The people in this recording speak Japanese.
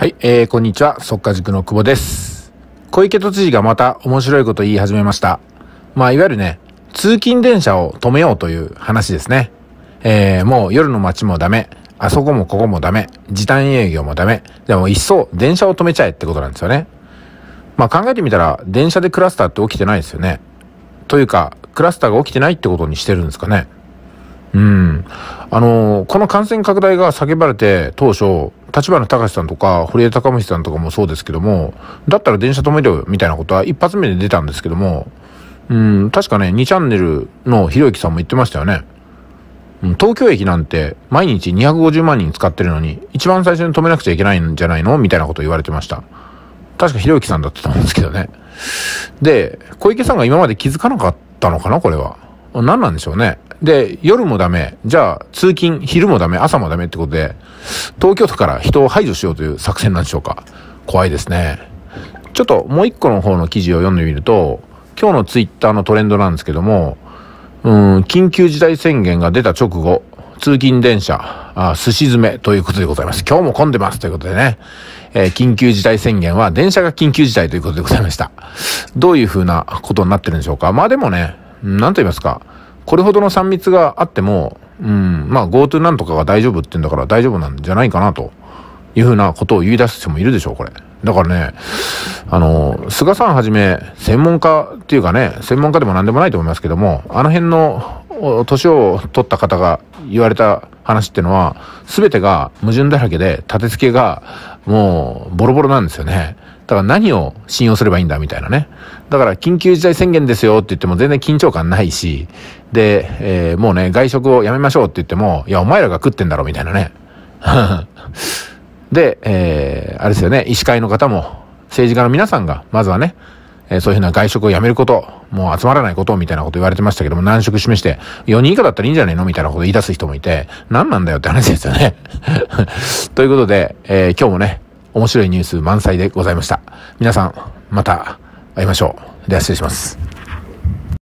はい、えー、こんにちは、速稼塾の久保です。小池都知事がまた面白いこと言い始めました。まあ、いわゆるね、通勤電車を止めようという話ですね。えー、もう夜の街もダメ、あそこもここもダメ、時短営業もダメ、でも一層電車を止めちゃえってことなんですよね。まあ考えてみたら、電車でクラスターって起きてないですよね。というか、クラスターが起きてないってことにしてるんですかね。うん。あの、この感染拡大が叫ばれて当初、立花隆さんとか堀江貴文さんとかもそうですけども、だったら電車止めるよみたいなことは一発目で出たんですけども、うん、確かね、2チャンネルのひろゆきさんも言ってましたよね。東京駅なんて毎日250万人使ってるのに、一番最初に止めなくちゃいけないんじゃないのみたいなこと言われてました。確かひろゆきさんだったと思うんですけどね。で、小池さんが今まで気づかなかったのかなこれは。何なんでしょうね。で、夜もダメ。じゃあ、通勤、昼もダメ、朝もダメってことで、東京都から人を排除しようという作戦なんでしょうか。怖いですね。ちょっともう一個の方の記事を読んでみると、今日のツイッターのトレンドなんですけども、うん、緊急事態宣言が出た直後、通勤電車、あ寿司詰めということでございます。今日も混んでますということでね、えー、緊急事態宣言は電車が緊急事態ということでございました。どういう風なことになってるんでしょうか。まあでもね、なんと言いますか、これほどの3密があっても、うん、まあ GoTo なんとかが大丈夫って言うんだから大丈夫なんじゃないかなというふうなことを言い出す人もいるでしょう、これ。だからね、あの、菅さんはじめ、専門家っていうかね、専門家でも何でもないと思いますけども、あの辺の年を取った方が言われた話っていうのは、全てが矛盾だらけで、立て付けがもうボロボロなんですよね。だから何を信用すればいいんだみたいなね。だから緊急事態宣言ですよって言っても全然緊張感ないし、で、えー、もうね、外食をやめましょうって言っても、いや、お前らが食ってんだろみたいなね。で、えー、あれですよね、医師会の方も、政治家の皆さんが、まずはね、えー、そういうふうな外食をやめること、もう集まらないことみたいなこと言われてましたけども、難色示して、4人以下だったらいいんじゃないのみたいなこと言い出す人もいて、何なんだよって話ですよね。ということで、えー、今日もね、面白いニュース満載でございました。皆さん、また会いましょう。では失礼します。